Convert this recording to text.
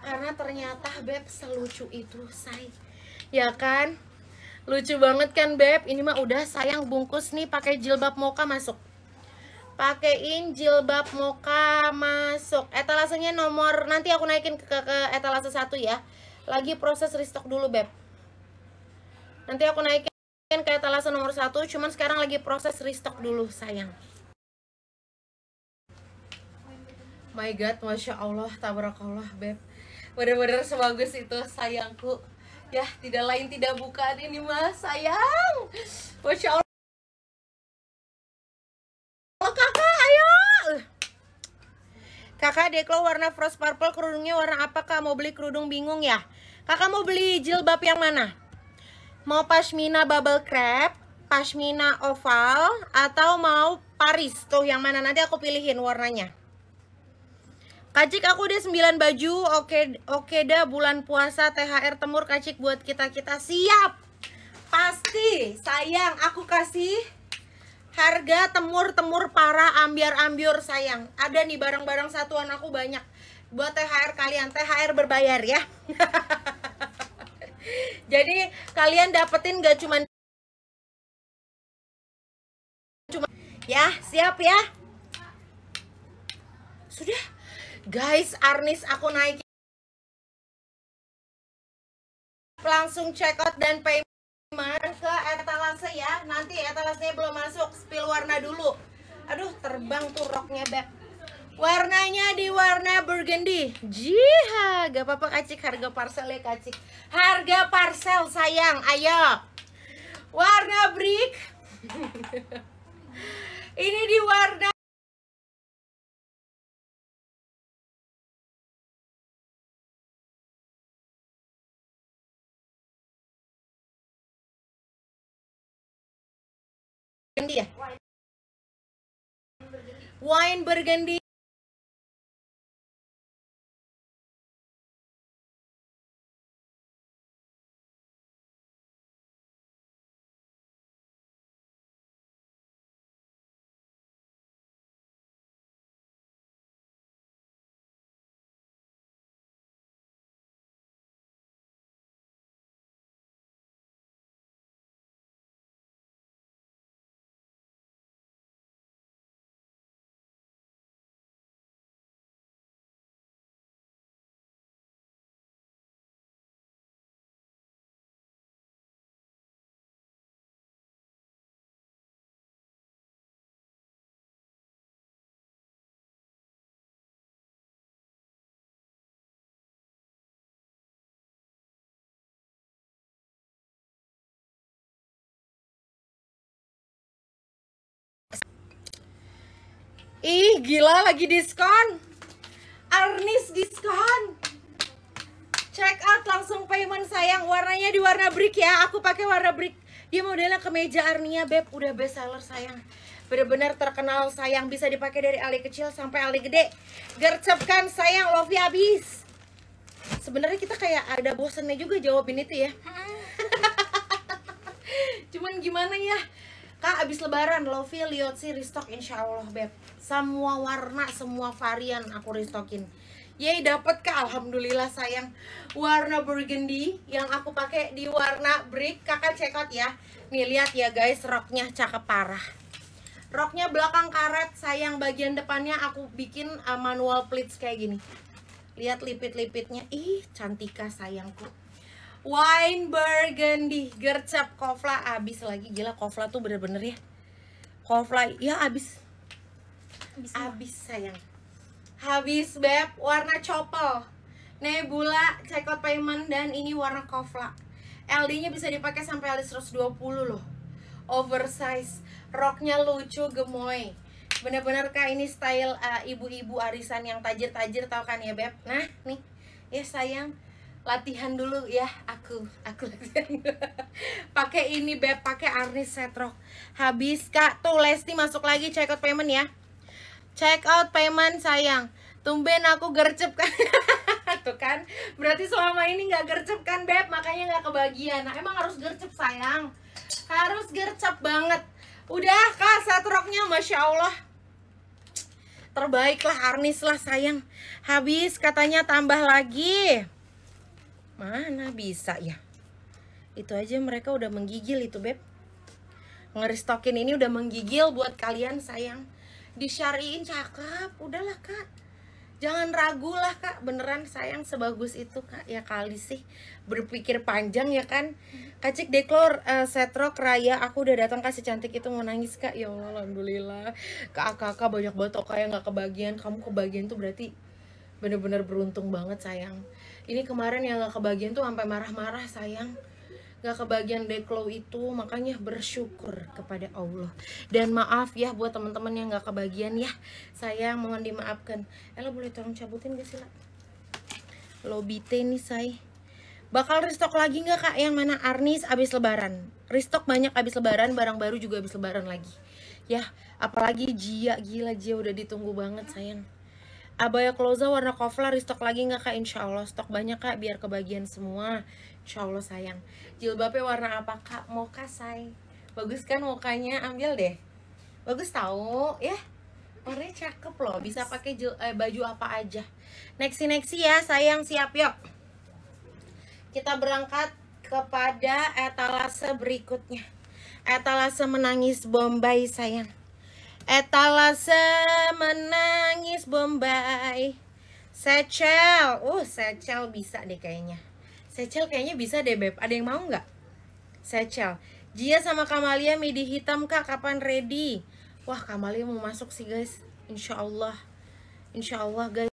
karena ternyata beb selucu itu say ya kan lucu banget kan beb ini mah udah sayang bungkus nih pakai jilbab moka masuk pakaiin jilbab moka masuk etalasenya nomor nanti aku naikin ke, ke, ke etalase satu ya lagi proses restock dulu beb nanti aku naikin ke etalase nomor satu cuman sekarang lagi proses restock dulu sayang my god masya allah tabarakallah beb bener-bener sebagus itu sayangku ya tidak lain tidak bukan ini mas sayang masya allah oh, kakak ayo kakak deklo warna frost purple kerudungnya warna apa kak mau beli kerudung bingung ya kakak mau beli jilbab yang mana mau pashmina bubble crepe pashmina oval atau mau paris tuh yang mana nanti aku pilihin warnanya Kacik aku udah 9 baju. Oke oke dah bulan puasa THR temur kacik buat kita-kita siap. Pasti sayang aku kasih harga temur-temur para ambiar-ambior sayang. Ada nih barang-barang satuan aku banyak buat THR kalian. THR berbayar ya. Jadi kalian dapetin gak cuman cuma ya siap ya. Sudah Guys, Arnis aku naik Langsung check out dan payment ke etalase ya. Nanti etalasenya belum masuk, spill warna dulu. Aduh, terbang tuh roknya, Beb. Warnanya di warna burgundy. Jiha, gak apa-apa kacik harga parcel ya kacik. Harga parcel sayang, ayo. Warna brick. Ini di Burgundy ya wine Burgundy Ih, gila lagi diskon. Arnis diskon. Check out langsung payment sayang. Warnanya di warna brick ya. Aku pakai warna brick. Dia modelnya kemeja Arnia beb, udah best seller sayang. Bener-bener terkenal sayang bisa dipakai dari alik kecil sampai alik gede. Gercepkan sayang Lovi habis. Sebenarnya kita kayak ada bosannya juga jawabin itu ya. Cuman gimana ya? Kak abis lebaran Lofi lihat sih restock insya Allah beb Semua warna semua varian aku restockin Yeay dapet kak Alhamdulillah sayang Warna burgundy yang aku pakai di warna brick Kakak check out ya Nih lihat ya guys roknya cakep parah Roknya belakang karet sayang bagian depannya aku bikin eh, manual pleats kayak gini Lihat lipit-lipitnya Ih cantika sayangku Wine Burgundy Gercep Kofla abis lagi Gila Kofla tuh bener-bener ya Kofla ya abis Abis, sayang Habis Beb warna copel Nebula cekot payment dan ini warna Kofla LD-nya bisa dipakai sampai LD 120 loh Oversize Roknya lucu gemoy bener-bener kak ini style eh, ibu-ibu uh, arisan yang tajir-tajir tau kan ya beb nah nih ya sayang latihan dulu ya aku aku latihan pakai ini beb pakai arnis setro habis kak tuh lesti masuk lagi check out payment ya check out payment sayang tumben aku gercep kan tuh kan berarti selama ini nggak gercep kan beb makanya nggak kebagian nah emang harus gercep sayang harus gercep banget udah kak setroknya masya allah terbaik lah arnis lah sayang habis katanya tambah lagi Mana bisa ya? Itu aja mereka udah menggigil itu, Beb. Ngeristokin ini udah menggigil buat kalian, sayang. Disyariin cakep, udahlah, Kak. Jangan ragu lah kak, beneran sayang sebagus itu kak Ya kali sih, berpikir panjang ya kan Kacik deklor, uh, eh, setrok, raya, aku udah datang kasih cantik itu mau nangis kak Ya Allah, Alhamdulillah Kak kakak banyak banget kok kayak gak kebagian Kamu kebagian tuh berarti bener-bener beruntung banget sayang ini kemarin yang gak kebagian tuh sampai marah-marah sayang gak kebagian deklo itu makanya bersyukur kepada Allah dan maaf ya buat teman-teman yang gak kebagian ya sayang mohon dimaafkan Ella boleh tolong cabutin gak sih lah lobby nih say bakal restock lagi nggak kak yang mana Arnis abis lebaran restock banyak abis lebaran barang baru juga abis lebaran lagi ya apalagi Jia gila Jia udah ditunggu banget sayang Abaya Cloza warna Kevlar stok lagi nggak kak? Insya Allah stok banyak kak biar kebagian semua Insya Allah sayang Jilbabnya warna apa kak? Moka say Bagus kan mukanya? Ambil deh Bagus tahu ya Warnanya cakep loh Bisa pakai eh, baju apa aja next nexi ya sayang siap yuk Kita berangkat kepada etalase berikutnya Etalase menangis Bombay sayang Etalase menangis Bombay. Secel. Uh, Secel bisa deh kayaknya. Secel kayaknya bisa deh, Beb. Ada yang mau nggak? Secel. Jia sama Kamalia midi hitam, Kak. Kapan ready? Wah, Kamalia mau masuk sih, guys. insyaallah insyaallah guys.